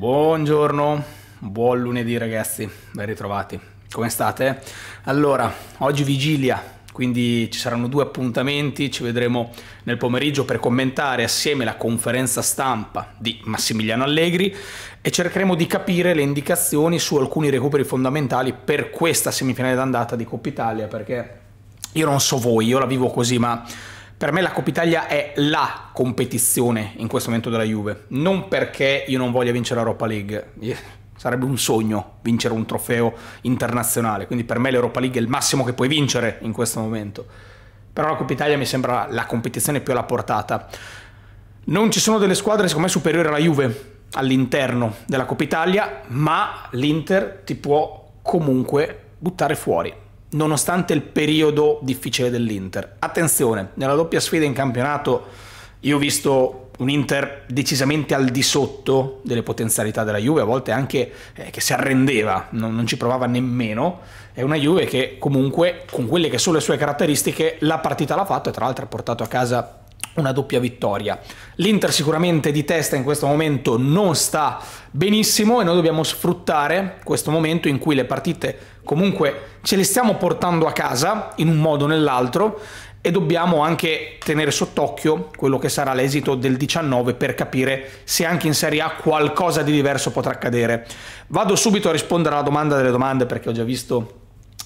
Buongiorno, buon lunedì ragazzi, ben ritrovati. Come state? Allora, oggi vigilia, quindi ci saranno due appuntamenti, ci vedremo nel pomeriggio per commentare assieme la conferenza stampa di Massimiliano Allegri e cercheremo di capire le indicazioni su alcuni recuperi fondamentali per questa semifinale d'andata di Coppa Italia, perché io non so voi, io la vivo così, ma per me la Coppa Italia è la competizione in questo momento della Juve, non perché io non voglia vincere l'Europa League. Sarebbe un sogno vincere un trofeo internazionale, quindi per me l'Europa League è il massimo che puoi vincere in questo momento. Però la Coppa Italia mi sembra la competizione più alla portata. Non ci sono delle squadre secondo me superiori alla Juve all'interno della Coppa Italia, ma l'Inter ti può comunque buttare fuori nonostante il periodo difficile dell'Inter. Attenzione, nella doppia sfida in campionato io ho visto un Inter decisamente al di sotto delle potenzialità della Juve, a volte anche eh, che si arrendeva, non, non, ci provava nemmeno. È una Juve che comunque, con quelle che sono le sue caratteristiche, la partita l'ha fatta e tra l'altro ha portato a casa una doppia vittoria. L'Inter sicuramente di testa in questo momento non sta benissimo e noi dobbiamo sfruttare questo momento in cui le partite comunque ce le stiamo portando a casa in un modo o nell'altro e dobbiamo anche tenere sott'occhio quello che sarà l'esito del 19 per capire se anche in Serie A qualcosa di diverso potrà accadere. Vado subito a rispondere alla domanda delle domande perché ho già visto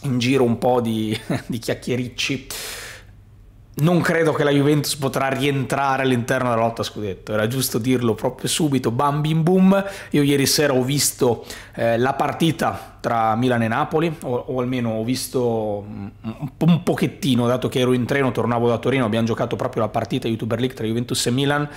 in giro un po' di, di chiacchiericci non credo che la Juventus potrà rientrare all'interno della lotta scudetto, era giusto dirlo proprio subito, bam bim boom, io ieri sera ho visto eh, la partita tra Milan e Napoli, o, o almeno ho visto mm, un, un, pochettino, dato che ero in treno, tornavo da Torino, abbiamo giocato proprio la partita YouTuber League tra Juventus e Milan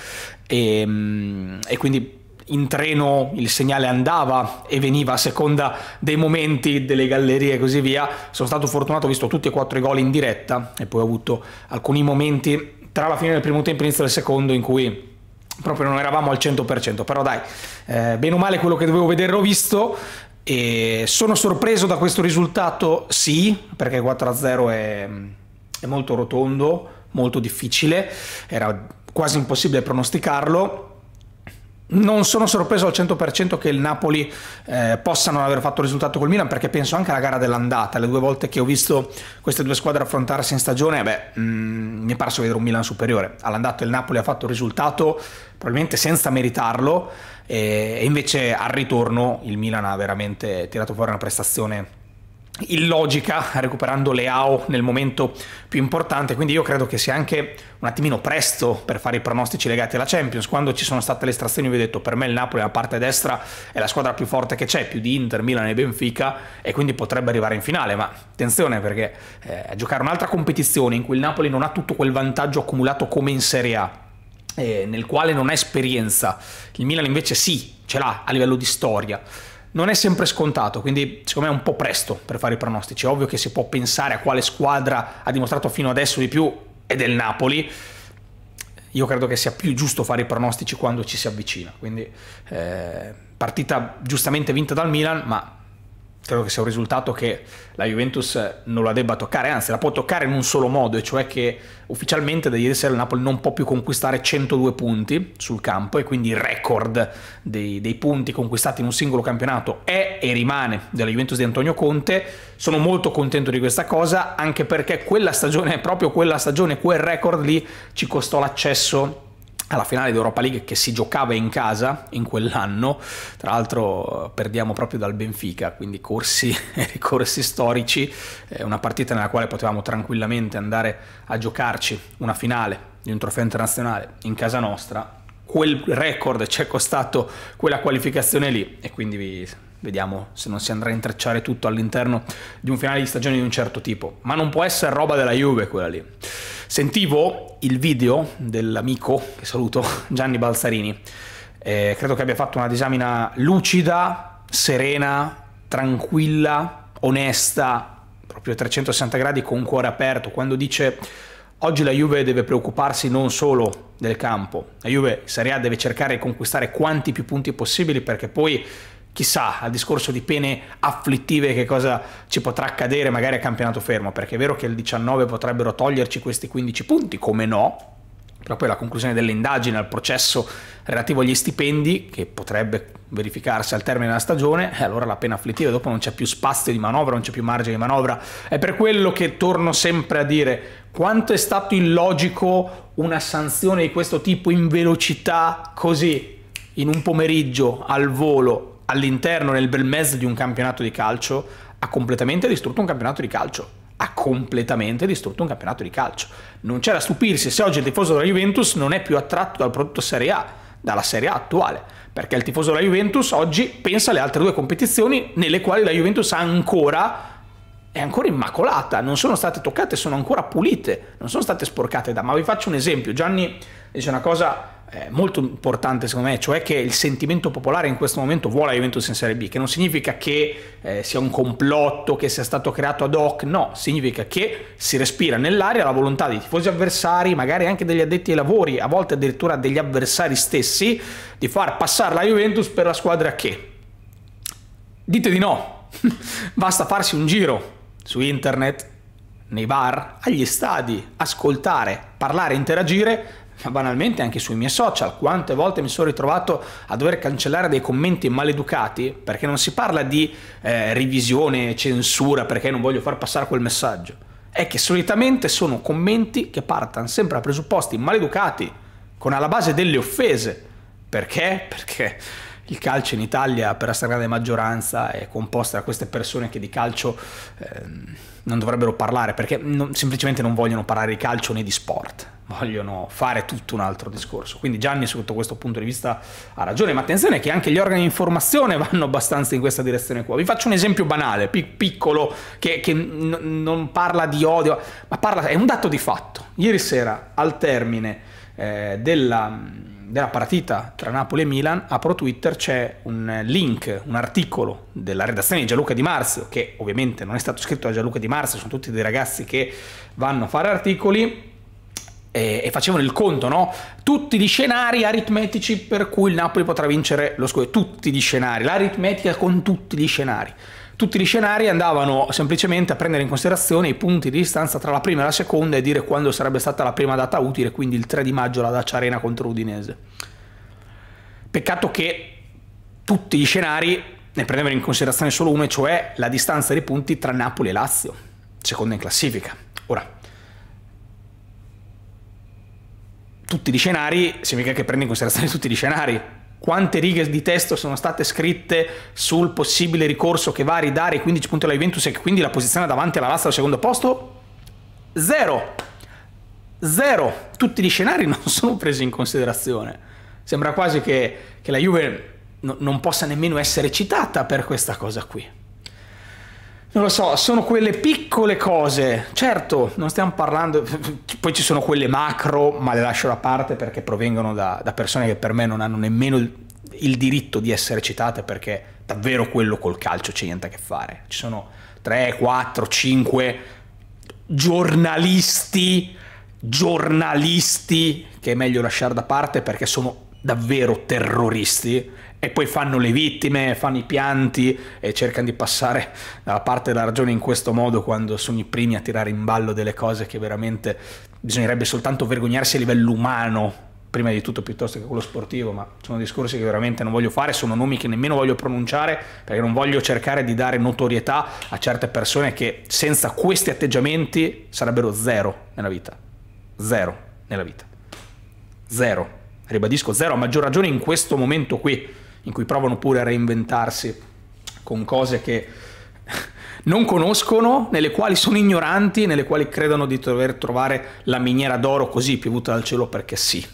e, mm, e quindi in treno il segnale andava e veniva a seconda dei momenti, delle gallerie e così via. Sono stato fortunato, ho visto tutti e quattro i gol in diretta e poi ho avuto alcuni momenti tra la fine del primo tempo e l'inizio del secondo in cui proprio non eravamo al 100%, però dai, eh, bene o male quello che dovevo vedere l'ho visto. E sono sorpreso da questo risultato? Sì, perché 4-0 è, è molto rotondo, molto difficile, era quasi impossibile pronosticarlo non sono sorpreso al 100% che il Napoli eh, possa non aver fatto risultato col Milan perché penso anche alla gara dell'andata, le due volte che ho visto queste due squadre affrontarsi in stagione, beh, mh, mm, mi è parso vedere un Milan superiore. All'andata il Napoli ha fatto risultato probabilmente senza meritarlo e, e invece al ritorno il Milan ha veramente tirato fuori una prestazione illogica recuperando le nel momento più importante quindi io credo che sia anche un attimino presto per fare i pronostici legati alla Champions quando ci sono state le estrazioni vi ho detto per me il Napoli la parte destra è la squadra più forte che c'è più di Inter, Milan e Benfica e quindi potrebbe arrivare in finale ma attenzione perché eh, giocare un'altra competizione in cui il Napoli non ha tutto quel vantaggio accumulato come in Serie A eh, nel quale non ha esperienza il Milan invece sì ce l'ha a livello di storia non è sempre scontato, quindi secondo me è un po' presto per fare i pronostici. ovvio che si può pensare a quale squadra ha dimostrato fino adesso di più è del Napoli. Io credo che sia più giusto fare i pronostici quando ci si avvicina. Quindi eh, partita giustamente vinta dal Milan, ma credo che sia un risultato che la Juventus non la debba toccare, anzi la può toccare in un solo modo, e cioè che ufficialmente da ieri sera il Napoli non può più conquistare 102 punti sul campo e quindi il record dei, dei punti conquistati in un singolo campionato è e rimane della Juventus di Antonio Conte. Sono molto contento di questa cosa anche perché quella stagione, proprio quella stagione, quel record lì ci costò l'accesso alla finale d'Europa League che si giocava in casa in quell'anno, tra l'altro eh, perdiamo proprio dal Benfica, quindi corsi e ricorsi storici, eh, una partita nella quale potevamo tranquillamente andare a giocarci una finale di un trofeo internazionale in casa nostra, quel record ci è costato quella qualificazione lì e quindi Vediamo se non si andrà a intrecciare tutto all'interno di un finale di stagione di un certo tipo. Ma non può essere roba della Juve quella lì. Sentivo il video dell'amico, che saluto, Gianni Balzarini. Eh, credo che abbia fatto una disamina lucida, serena, tranquilla, onesta, proprio a 360 gradi con cuore aperto. Quando dice oggi la Juve deve preoccuparsi non solo del campo, la Juve Serie A deve cercare di conquistare quanti più punti possibili perché poi chissà al discorso di pene afflittive che cosa ci potrà accadere magari a campionato fermo, perché è vero che il 19 potrebbero toglierci questi 15 punti, come no, però poi la conclusione delle indagini al processo relativo agli stipendi, che potrebbe verificarsi al termine della stagione, e eh, allora la pena afflittiva dopo non c'è più spazio di manovra, non c'è più margine di manovra. È per quello che torno sempre a dire quanto è stato illogico una sanzione di questo tipo in velocità, così, in un pomeriggio, al volo, all'interno, nel bel mezzo di un campionato di calcio, ha completamente distrutto un campionato di calcio. Ha completamente distrutto un campionato di calcio. Non c'è da stupirsi se oggi il tifoso della Juventus non è più attratto dal prodotto Serie A, dalla Serie A attuale, perché il tifoso della Juventus oggi pensa alle altre due competizioni nelle quali la Juventus ancora è ancora immacolata, non sono state toccate, sono ancora pulite, non sono state sporcate da. Ma vi faccio un esempio, Gianni dice una cosa eh, molto importante secondo me, cioè che il sentimento popolare in questo momento vuole la Juventus in Serie B, che non significa che eh, sia un complotto, che sia stato creato ad hoc, no, significa che si respira nell'aria la volontà dei tifosi avversari, magari anche degli addetti ai lavori, a volte addirittura degli avversari stessi, di far passare la Juventus per la squadra che... Dite di no, basta farsi un giro su internet, nei bar, agli stadi, ascoltare, parlare, interagire ma banalmente anche sui miei social, quante volte mi sono ritrovato a dover cancellare dei commenti maleducati perché non si parla di eh, revisione, censura, perché non voglio far passare quel messaggio. È che solitamente sono commenti che partono sempre da presupposti maleducati, con alla base delle offese. Perché? Perché il calcio in Italia per la stragrande maggioranza è composto da queste persone che di calcio eh, non dovrebbero parlare perché non, semplicemente non vogliono parlare di calcio né di sport vogliono fare tutto un altro discorso. Quindi Gianni sotto questo punto di vista ha ragione, ma attenzione che anche gli organi di informazione vanno abbastanza in questa direzione qua. Vi faccio un esempio banale, pic piccolo, che, che non parla di odio, ma parla, è un dato di fatto. Ieri sera, al termine eh, della, della partita tra Napoli e Milan, apro Twitter, c'è un link, un articolo della redazione di Gianluca Di Marzio, che ovviamente non è stato scritto da Gianluca Di Marzio, sono tutti dei ragazzi che vanno a fare articoli, e, e facevano il conto, no? Tutti gli scenari aritmetici per cui il Napoli potrà vincere lo scudetto, tutti gli scenari, l'aritmetica con tutti gli scenari tutti gli scenari andavano semplicemente a prendere in considerazione i punti di distanza tra la prima e la seconda e dire quando sarebbe stata la prima data utile, quindi il 3 di maggio la Dacia Arena contro Udinese. Peccato che tutti gli scenari ne prendevano in considerazione solo uno, cioè la distanza di punti tra Napoli e Lazio, seconda in classifica. Ora, tutti gli scenari, significa che prende in considerazione tutti gli scenari. Quante righe di testo sono state scritte sul possibile ricorso che va a ridare i 15 punti alla Juventus e quindi la posizione davanti alla Lazio al secondo posto? Zero! Zero! Tutti gli scenari non sono presi in considerazione. Sembra quasi che, che la Juve non possa nemmeno essere citata per questa cosa qui non lo so, sono quelle piccole cose. Certo, non stiamo parlando, poi ci sono quelle macro, ma le lascio da parte perché provengono da, da persone che per me non hanno nemmeno il, il, diritto di essere citate perché davvero quello col calcio c'è niente a che fare. Ci sono 3, 4, 5 giornalisti, giornalisti che è meglio lasciare da parte perché sono davvero terroristi e poi fanno le vittime, fanno i pianti e cercano di passare dalla parte della ragione in questo modo quando sono i primi a tirare in ballo delle cose che veramente bisognerebbe soltanto vergognarsi a livello umano prima di tutto piuttosto che quello sportivo, ma sono discorsi che veramente non voglio fare, sono nomi che nemmeno voglio pronunciare perché non voglio cercare di dare notorietà a certe persone che senza questi atteggiamenti sarebbero zero nella vita. Zero nella vita. Zero ribadisco zero, a maggior ragione in questo momento qui, in cui provano pure a reinventarsi con cose che non conoscono, nelle quali sono ignoranti, nelle quali credono di dover trovare la miniera d'oro così piovuta dal cielo perché sì.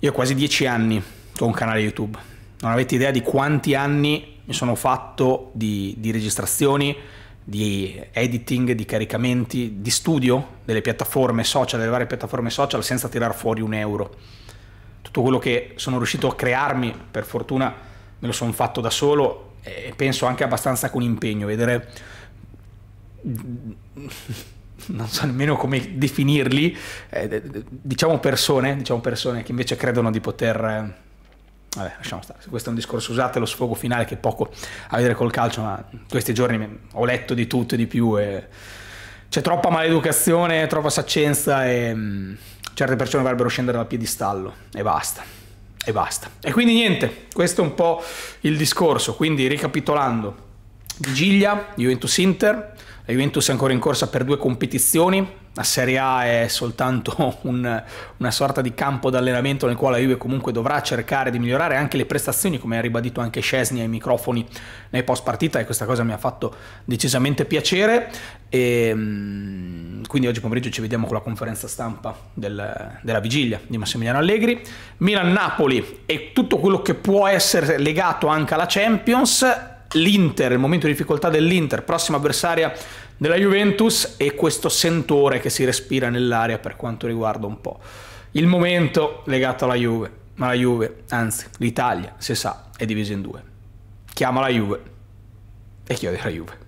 Io ho quasi dieci anni con un canale YouTube, non avete idea di quanti anni mi sono fatto di, di registrazioni, di editing, di caricamenti, di studio delle piattaforme social, delle varie piattaforme social senza tirar fuori un euro. Tutto quello che sono riuscito a crearmi, per fortuna me lo sono fatto da solo e penso anche abbastanza con impegno, vedere non so nemmeno come definirli, eh, diciamo persone, diciamo persone che invece credono di poter eh, vabbè, lasciamo stare. Questo è un discorso, usate lo sfogo finale che poco a vedere col calcio, ma questi giorni ho letto di tutto e di più e c'è troppa maleducazione, troppa saccenza e mm, certe persone dovrebbero scendere dal piedistallo e basta. E basta. E quindi niente, questo è un po' il discorso. Quindi ricapitolando, vigilia, Juventus Inter, la Juventus è ancora in corsa per due competizioni, la Serie A è soltanto un, una sorta di campo d'allenamento nel quale la Juve comunque dovrà cercare di migliorare anche le prestazioni, come ha ribadito anche Scesni ai microfoni nei post partita e questa cosa mi ha fatto decisamente piacere. E, ehm, quindi oggi pomeriggio ci vediamo con la conferenza stampa del, della vigilia di Massimiliano Allegri. Milan-Napoli e tutto quello che può essere legato anche alla Champions. L'Inter, il momento di difficoltà dell'Inter, prossima avversaria della Juventus e questo sentore che si respira nell'aria per quanto riguarda un po' il momento legato alla Juve, ma la Juve, anzi l'Italia, si sa, è divisa in due. Chiama la Juve e chiude la Juve.